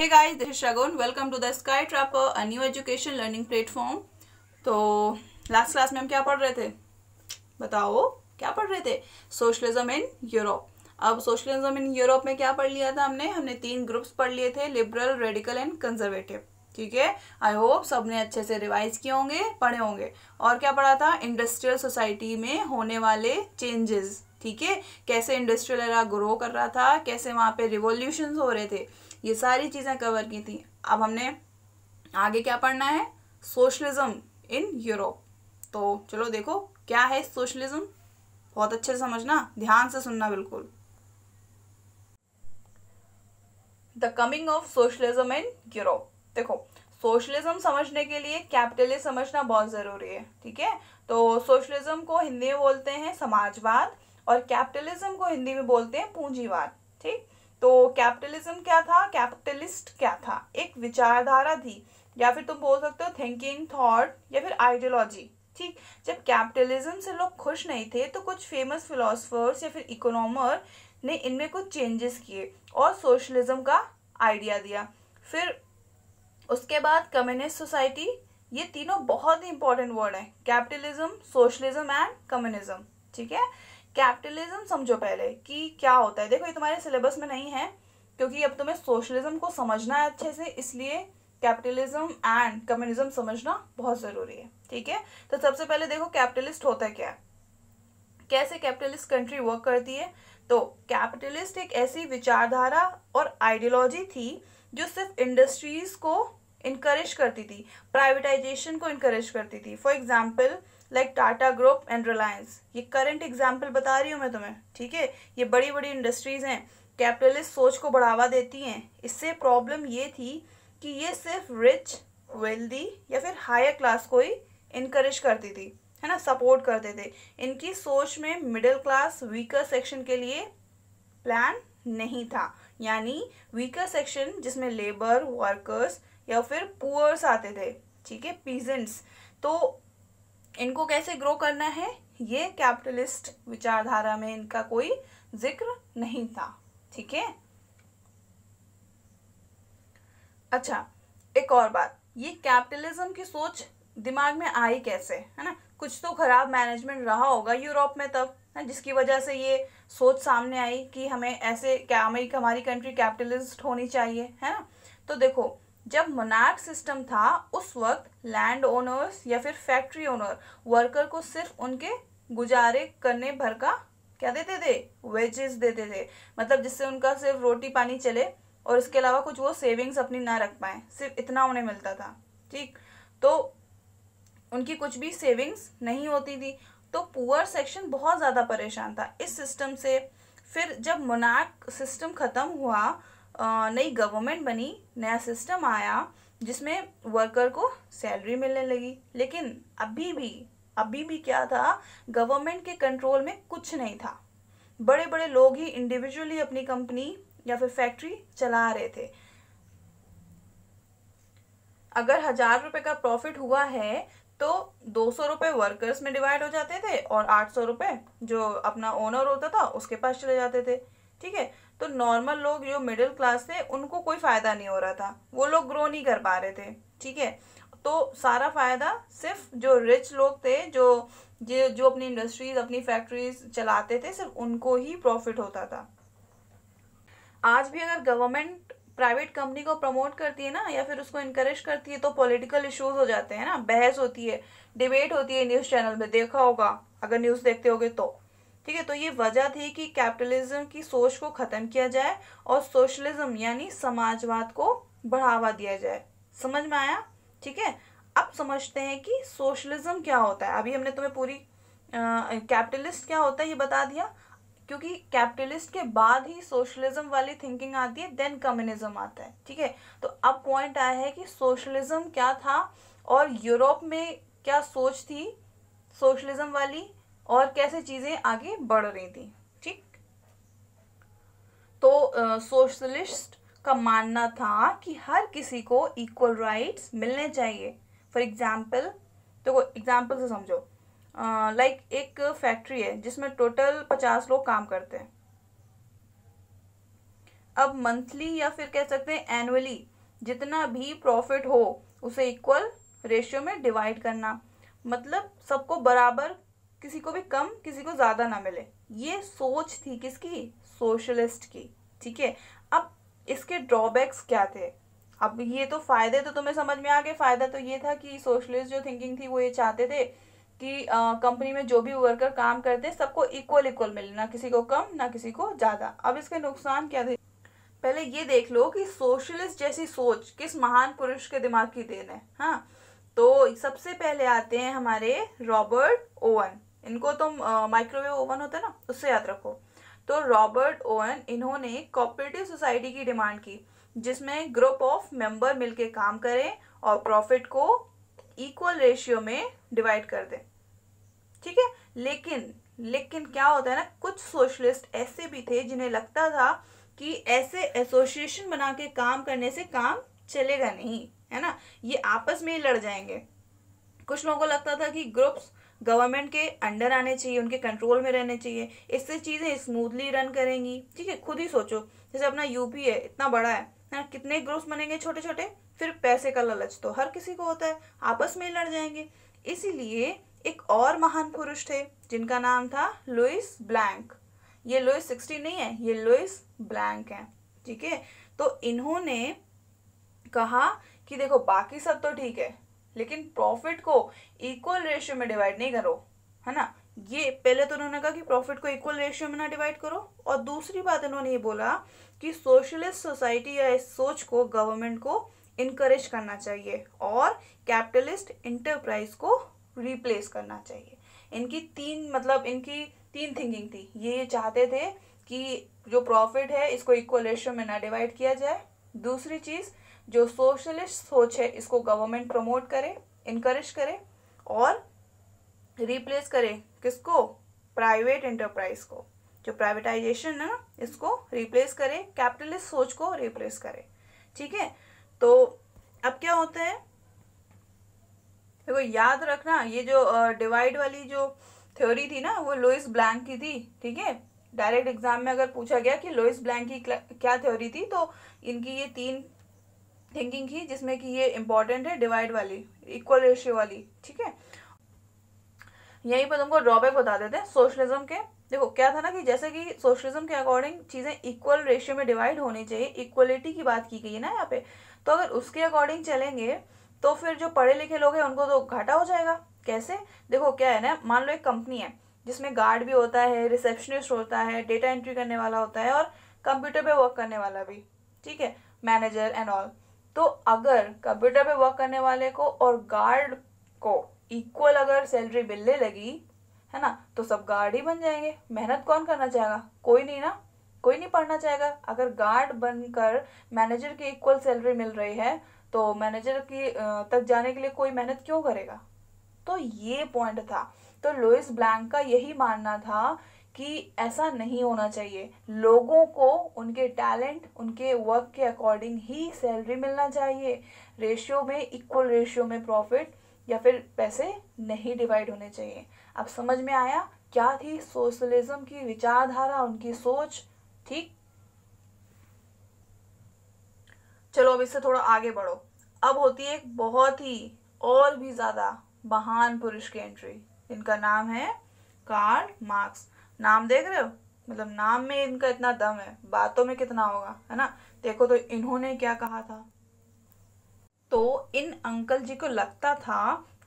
hey guys this Shagun welcome to the sky Sky a new education learning platform तो last class में हम क्या पढ़ रहे थे बताओ क्या पढ़ रहे थे सोशलिज्म इन यूरोप अब सोशलिज्म इन यूरोप में क्या पढ़ लिया था हमने हमने तीन ग्रुप्स पढ़ लिए थे लिबरल रेडिकल एंड कंजर्वेटिव ठीक है आई होप सब ने अच्छे से रिवाइज किए होंगे पढ़े होंगे और क्या पढ़ा था इंडस्ट्रियल सोसाइटी में होने वाले चेंजेस ठीक है कैसे इंडस्ट्रियल एरा ग्रो कर रहा था कैसे वहाँ पे रिवोल्यूशन हो रहे थे ये सारी चीज़ें कवर की थी अब हमने आगे क्या पढ़ना है सोशलिज्म इन यूरोप तो चलो देखो क्या है सोशलिज्म बहुत अच्छे से समझना ध्यान से सुनना बिल्कुल the coming of socialism in Europe देखो सोशलिज्म समझने के लिए कैपिटलिस्ट समझना बहुत ज़रूरी है ठीक है तो सोशलिज्म को हिंदी में बोलते हैं समाजवाद और कैपिटलिज्म को हिंदी में बोलते हैं पूंजीवाद ठीक तो कैपिटलिज्म क्या था कैपिटलिस्ट क्या था एक विचारधारा थी या फिर तुम बोल सकते हो थिंकिंग थॉट या फिर आइडियोलॉजी ठीक जब कैपिटलिज्म से लोग खुश नहीं थे तो कुछ फेमस फिलोसफर्स या फिर इकोनॉमर ने इनमें कुछ चेंजेस किए और सोशलिज्म का आइडिया दिया फिर उसके बाद कम्युनिस्ट सोसाइटी ये तीनों बहुत ही इंपॉर्टेंट वर्ड हैं कैपिटलिज्म सोशलिज्म एंड कम्युनिज्म ठीक है कैपिटलिज्म समझो पहले कि क्या होता है देखो ये तुम्हारे सिलेबस में नहीं है क्योंकि अब तुम्हें सोशलिज्म को समझना है अच्छे से इसलिए कैपिटलिज्म एंड कम्युनिज्म समझना बहुत ज़रूरी है ठीक है तो सबसे पहले देखो कैपिटलिस्ट होता है क्या कैसे कैपिटलिस्ट कंट्री वर्क करती है तो कैपिटलिस्ट एक ऐसी विचारधारा और आइडियोलॉजी थी जो सिर्फ इंडस्ट्रीज को इनकरेज करती थी प्राइवेटाइजेशन को इनकरेज करती थी for example like Tata group and Reliance ये करंट एग्जाम्पल बता रही हूँ मैं तुम्हें ठीक है ये बड़ी बड़ी इंडस्ट्रीज़ हैं कैपिटलिस्ट सोच को बढ़ावा देती हैं इससे प्रॉब्लम ये थी कि ये सिर्फ रिच वेल्दी या फिर हायर क्लास को ही इनक्रेज करती थी है ना सपोर्ट करते थे इनकी सोच में मिडिल क्लास वीकर सेक्शन के लिए प्लान नहीं था यानी वीकर सेक्शन जिसमें लेबर वर्कर्स या फिर पुअर्स आते थे ठीक है पीजेंट्स तो इनको कैसे ग्रो करना है ये कैपिटलिस्ट विचारधारा में इनका कोई जिक्र नहीं था ठीक है अच्छा एक और बात ये कैपिटलिज्म की सोच दिमाग में आई कैसे है ना कुछ तो खराब मैनेजमेंट रहा होगा यूरोप में तब है जिसकी वजह से ये सोच सामने आई कि हमें ऐसे क्या हमारी कंट्री कैपिटलिस्ट होनी चाहिए है ना तो देखो जब मोनार्क सिस्टम था उस वक्त लैंड ओनर्स या फिर फैक्ट्री ओनर वर्कर को सिर्फ उनके गुजारे करने भर का क्या देते थे वेजेस देते थे मतलब जिससे उनका सिर्फ रोटी पानी चले और इसके अलावा कुछ वो सेविंग्स अपनी ना रख पाए सिर्फ इतना उन्हें मिलता था ठीक तो उनकी कुछ भी सेविंग्स नहीं होती थी तो पुअर सेक्शन बहुत ज़्यादा परेशान था इस सिस्टम से फिर जब मोनार्क सिस्टम ख़त्म हुआ नई गवर्नमेंट बनी नया सिस्टम आया जिसमें वर्कर को सैलरी मिलने लगी लेकिन अभी भी अभी भी क्या था गवर्नमेंट के कंट्रोल में कुछ नहीं था बड़े बड़े लोग ही इंडिविजुअली अपनी कंपनी या फिर फैक्ट्री चला रहे थे अगर हजार रुपए का प्रॉफिट हुआ है तो दो सौ रुपये वर्कर्स में डिवाइड हो जाते थे और आठ सौ रुपए जो अपना ओनर होता था उसके पास चले जाते थे ठीक है तो नॉर्मल लोग जो मिडिल क्लास थे उनको कोई फ़ायदा नहीं हो रहा था वो लोग ग्रो नहीं कर पा रहे थे ठीक है तो सारा फ़ायदा सिर्फ जो रिच लोग थे जो जो अपनी इंडस्ट्रीज अपनी फैक्ट्रीज चलाते थे सिर्फ उनको ही प्रॉफिट होता था आज भी अगर गवर्नमेंट प्राइवेट कंपनी को प्रमोट करती है ना या फिर उसको इनक्रेज करती है तो पॉलिटिकल इश्यूज हो जाते हैं ना बहस होती है डिबेट होती है न्यूज़ चैनल में देखा होगा अगर न्यूज़ देखते होगे तो ठीक है तो ये वजह थी कि कैपिटलिज्म की सोच को ख़त्म किया जाए और सोशलिज्म यानी समाजवाद को बढ़ावा दिया जाए समझ में आया ठीक है अब समझते हैं कि सोशलिज्म क्या होता है अभी हमने तुम्हें पूरी कैपिटलिस्ट क्या होता है ये बता दिया क्योंकि कैपिटलिस्ट के बाद ही सोशलिज्म वाली थिंकिंग आती है देन कम्युनिज्म आता है ठीक है तो अब पॉइंट आया है कि सोशलिज्म क्या था और यूरोप में क्या सोच थी सोशलिज्म वाली और कैसे चीज़ें आगे बढ़ रही थी ठीक तो सोशलिस्ट का मानना था कि हर किसी को इक्वल राइट्स मिलने चाहिए फॉर एग्ज़ाम्पल देखो एग्ज़ाम्पल से समझो लाइक uh, like एक फैक्ट्री है जिसमें टोटल पचास लोग काम करते हैं अब मंथली या फिर कह सकते हैं एनुअली जितना भी प्रॉफिट हो उसे इक्वल रेशियो में डिवाइड करना मतलब सबको बराबर किसी को भी कम किसी को ज़्यादा ना मिले ये सोच थी किसकी सोशलिस्ट की ठीक है अब इसके ड्रॉबैक्स क्या थे अब ये तो फ़ायदे तो तुम्हें समझ में आ गए फ़ायदा तो ये था कि सोशलिस्ट जो थिंकिंग थी वो ये चाहते थे कि कंपनी में जो भी वर्कर काम करते हैं सबको इक्वल इक्वल मिले ना किसी को कम ना किसी को ज़्यादा अब इसके नुकसान क्या थे पहले ये देख लो कि सोशलिस्ट जैसी सोच किस महान पुरुष के दिमाग की देन है हाँ तो सबसे पहले आते हैं हमारे रॉबर्ट ओवन इनको तुम तो माइक्रोवेव ओवन होता है ना उससे याद रखो तो रॉबर्ट ओवन इन्होंने कॉपरेटिव सोसाइटी की डिमांड की जिसमें ग्रुप ऑफ मेंबर मिलके काम करें और प्रॉफिट को इक्वल रेशियो में डिवाइड कर दें ठीक है लेकिन लेकिन क्या होता है ना कुछ सोशलिस्ट ऐसे भी थे जिन्हें लगता था कि ऐसे एसोसिएशन बना के काम करने से काम चलेगा नहीं है ना ये आपस में ही लड़ जाएंगे कुछ लोगों को लगता था कि ग्रुप्स गवर्नमेंट के अंडर आने चाहिए उनके कंट्रोल में रहने चाहिए इससे चीज़ें स्मूथली रन करेंगी ठीक है खुद ही सोचो जैसे अपना यूपी है इतना बड़ा है ना कितने ग्रुप्स बनेंगे छोटे छोटे फिर पैसे का लालच तो हर किसी को होता है आपस में ही लड़ जाएंगे इसीलिए एक और महान पुरुष थे जिनका नाम था लुइस ब्लैंक ये लुइस सिक्सटी नहीं है ये लुइस ब्लैंक है ठीक है तो इन्होंने कहा कि देखो बाकी सब तो ठीक है लेकिन प्रॉफिट को इक्वल रेशियो में डिवाइड नहीं करो है ना ये पहले तो उन्होंने कहा कि प्रॉफिट को इक्वल रेशियो में ना डिवाइड करो और दूसरी बात इन्होंने ये बोला कि सोशलिस्ट सोसाइटी या इस सोच को गवर्नमेंट को इनकरेज करना चाहिए और कैपिटलिस्ट इंटरप्राइज को रिप्लेस करना चाहिए इनकी तीन मतलब इनकी तीन थिंकिंग थी ये चाहते थे कि जो प्रॉफिट है इसको इक्वल रेशियो में ना डिवाइड किया जाए दूसरी चीज़ जो सोशलिस्ट सोच है इसको गवर्नमेंट प्रमोट करे इनक्रेज करे और रिप्लेस करे किसको प्राइवेट एंटरप्राइज को जो प्राइवेटाइजेशन है ना इसको रिप्लेस करे कैपिटलिस्ट सोच को रिप्लेस करे ठीक है तो अब क्या होता है देखो याद रखना ये जो डिवाइड uh, वाली जो थ्योरी थी ना वो लोइस ब्लैंक की थी ठीक है डायरेक्ट एग्जाम में अगर पूछा गया कि लोइस ब्लैंक की क्या थ्योरी थी तो इनकी ये तीन थिंकिंग की जिसमें कि ये इंपॉर्टेंट है डिवाइड वाली इक्वल रेशियो वाली ठीक है यहीं पर तुमको ड्रॉबैक बता देते हैं सोशलिज्म के देखो क्या था ना कि जैसे कि सोशलिज्म के अकॉर्डिंग चीज़ें इक्वल रेशियो में डिवाइड होनी चाहिए इक्वलिटी की बात की गई है ना यहाँ पे तो अगर उसके अकॉर्डिंग चलेंगे तो फिर जो पढ़े लिखे लोग हैं उनको तो घाटा हो जाएगा कैसे देखो क्या है ना मान लो एक कंपनी है जिसमें गार्ड भी होता है रिसेप्शनिस्ट होता है डेटा एंट्री करने वाला होता है और कंप्यूटर पे वर्क करने वाला भी ठीक है मैनेजर एंड ऑल तो अगर कंप्यूटर पे वर्क करने वाले को और गार्ड को इक्वल अगर सैलरी मिलने लगी है ना तो सब गार्ड ही बन जाएंगे मेहनत कौन करना चाहेगा कोई नहीं ना कोई नहीं पढ़ना चाहेगा अगर गार्ड बनकर मैनेजर की इक्वल सैलरी मिल रही है तो मैनेजर की तक जाने के लिए कोई मेहनत क्यों करेगा तो ये पॉइंट था तो लुइस ब्लैंक का यही मानना था कि ऐसा नहीं होना चाहिए लोगों को उनके टैलेंट उनके वर्क के अकॉर्डिंग ही सैलरी मिलना चाहिए रेशियो में इक्वल रेशियो में प्रॉफिट या फिर पैसे नहीं डिवाइड होने चाहिए अब समझ में आया क्या थी सोशलिज्म की विचारधारा उनकी सोच ठीक चलो अब इससे थोड़ा आगे बढ़ो अब होती है एक बहुत ही और भी ज़्यादा महान पुरुष की एंट्री इनका नाम है कार्ल मार्क्स नाम देख रहे हो मतलब नाम में इनका इतना दम है बातों में कितना होगा है ना देखो तो इन्होंने क्या कहा था तो इन अंकल जी को लगता था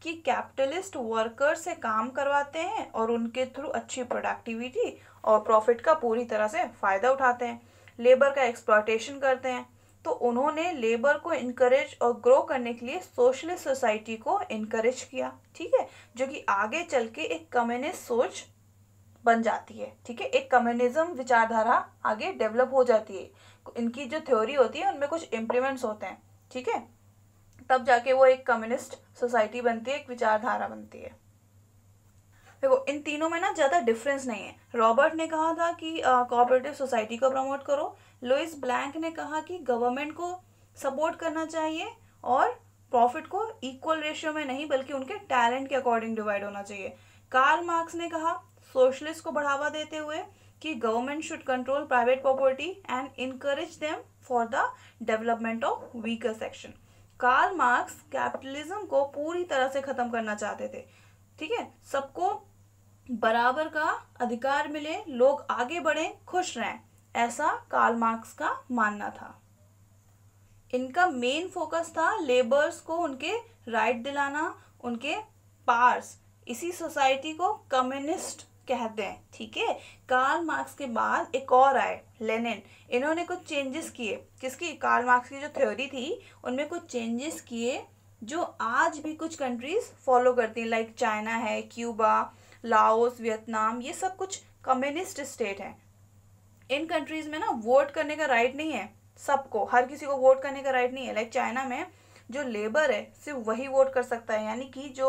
कि कैपिटलिस्ट वर्कर से काम करवाते हैं और उनके थ्रू अच्छी प्रोडक्टिविटी और प्रॉफिट का पूरी तरह से फ़ायदा उठाते हैं लेबर का एक्सप्लॉयटेशन करते हैं तो उन्होंने लेबर को इनकरेज और ग्रो करने के लिए सोशलिस्ट सोसाइटी को इनकरेज किया ठीक है जो कि आगे चल के एक कम्युनिस्ट सोच बन जाती है ठीक है एक कम्युनिज्म विचारधारा आगे डेवलप हो जाती है इनकी जो थ्योरी होती है उनमें कुछ इम्प्लीमेंट्स होते हैं ठीक है तब जाके वो एक कम्युनिस्ट सोसाइटी बनती है एक विचारधारा बनती है देखो इन तीनों में ना ज़्यादा डिफरेंस नहीं है रॉबर्ट ने कहा था कि कोऑपरेटिव सोसाइटी को प्रमोट करो लुइस ब्लैंक ने कहा कि गवर्नमेंट को सपोर्ट करना चाहिए और प्रॉफिट को इक्वल रेशियो में नहीं बल्कि उनके टैलेंट के अकॉर्डिंग डिवाइड होना चाहिए कार्ल मार्क्स ने कहा सोशलिस्ट को बढ़ावा देते हुए कि government should control private property and encourage them for the development of weaker section Karl Marx capitalism को पूरी तरह से ख़त्म करना चाहते थे ठीक है सबको बराबर का अधिकार मिले लोग आगे बढ़े खुश रहें ऐसा कार्ल मार्क्स का मानना था इनका मेन फोकस था लेबर्स को उनके राइट दिलाना उनके पार्स इसी सोसाइटी को कम्युनिस्ट कहते हैं ठीक है कार्ल मार्क्स के बाद एक और आए लेनिन इन्होंने कुछ चेंजेस किए किसकी कार्ल मार्क्स की जो थ्योरी थी उनमें कुछ चेंजेस किए जो आज भी कुछ कंट्रीज फॉलो करती हैं लाइक चाइना है क्यूबा लाओस वियतनाम ये सब कुछ कम्युनिस्ट स्टेट हैं इन कंट्रीज में ना वोट करने का राइट नहीं है सबको हर किसी को वोट करने का राइट नहीं है लाइक चाइना में जो लेबर है सिर्फ वही वोट कर सकता है यानी कि जो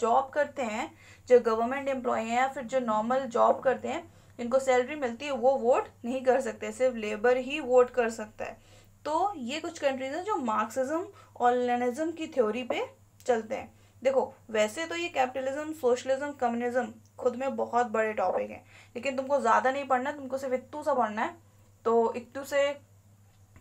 जॉब करते हैं जो गवर्नमेंट एम्प्लॉय हैं या फिर जो नॉर्मल जॉब करते हैं जिनको सैलरी मिलती है वो वोट नहीं कर सकते सिर्फ लेबर ही वोट कर सकता है तो ये कुछ कंट्रीज हैं जो मार्क्सिज्म और लेनिज्म की थ्योरी पे चलते हैं देखो वैसे तो ये कैपिटलिज्म सोशलिज्म कम्युनिज्म खुद में बहुत बड़े टॉपिक हैं लेकिन तुमको ज़्यादा नहीं पढ़ना तुमको सिर्फ इतू सा पढ़ना है तो इतू से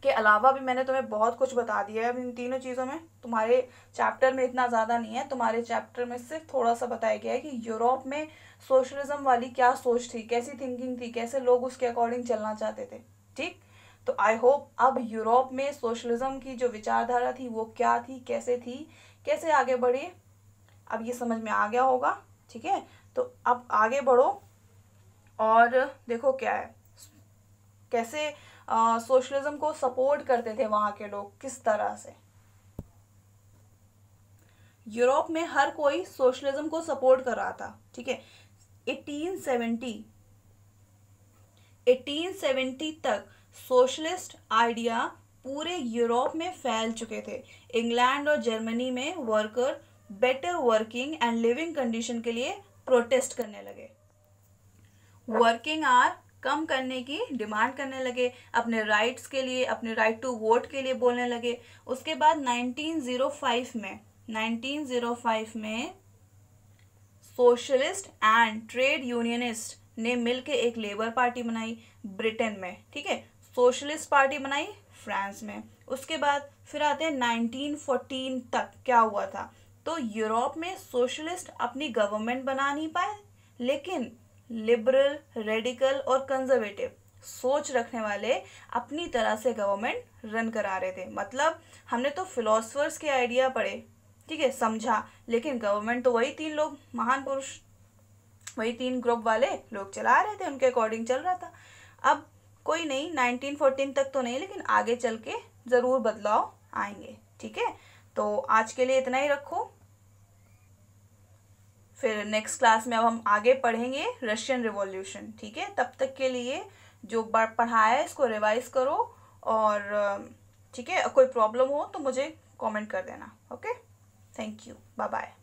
के अलावा भी मैंने तुम्हें बहुत कुछ बता दिया है इन तीनों चीज़ों में तुम्हारे चैप्टर में इतना ज़्यादा नहीं है तुम्हारे चैप्टर में सिर्फ थोड़ा सा बताया गया है कि यूरोप में सोशलिज्म वाली क्या सोच थी कैसी थिंकिंग थी कैसे लोग उसके अकॉर्डिंग चलना चाहते थे ठीक तो आई होप अब यूरोप में सोशलिज्म की जो विचारधारा थी वो क्या थी कैसे थी कैसे आगे बढ़ी अब ये समझ में आ गया होगा ठीक है तो अब आगे बढ़ो और देखो क्या है कैसे सोशलिज्म को सपोर्ट करते थे वहां के लोग किस तरह से यूरोप में हर कोई सोशलिज्म को सपोर्ट कर रहा था ठीक है 1870 1870 तक सोशलिस्ट आइडिया पूरे यूरोप में फैल चुके थे इंग्लैंड और जर्मनी में worker better working and living condition के लिए प्रोटेस्ट करने लगे वर्किंग आर कम करने की डिमांड करने लगे अपने राइट्स के लिए अपने राइट टू वोट के लिए बोलने लगे उसके बाद 1905 में 1905 में सोशलिस्ट एंड ट्रेड यूनियनिस्ट ने मिलकर एक लेबर पार्टी बनाई ब्रिटेन में ठीक है सोशलिस्ट पार्टी बनाई फ्रांस में उसके बाद फिर आते हैं नाइनटीन तक क्या हुआ था तो यूरोप में सोशलिस्ट अपनी गवर्नमेंट बना नहीं पाए लेकिन लिबरल रेडिकल और कंजर्वेटिव सोच रखने वाले अपनी तरह से गवर्नमेंट रन करा रहे थे मतलब हमने तो फिलोसफर्स के आइडिया पढ़े ठीक है समझा लेकिन गवर्नमेंट तो वही तीन लोग महान पुरुष वही तीन ग्रुप वाले लोग चला रहे थे उनके अकॉर्डिंग चल रहा था अब कोई नहीं 1914 तक तो नहीं लेकिन आगे चल के ज़रूर बदलाव आएंगे ठीक है तो आज के लिए इतना ही रखो फिर नेक्स्ट क्लास में अब हम आगे पढ़ेंगे रशियन रिवॉल्यूशन ठीक है तब तक के लिए जो पढ़ा है इसको रिवाइज करो और ठीक है कोई प्रॉब्लम हो तो मुझे कमेंट कर देना okay thank you bye bye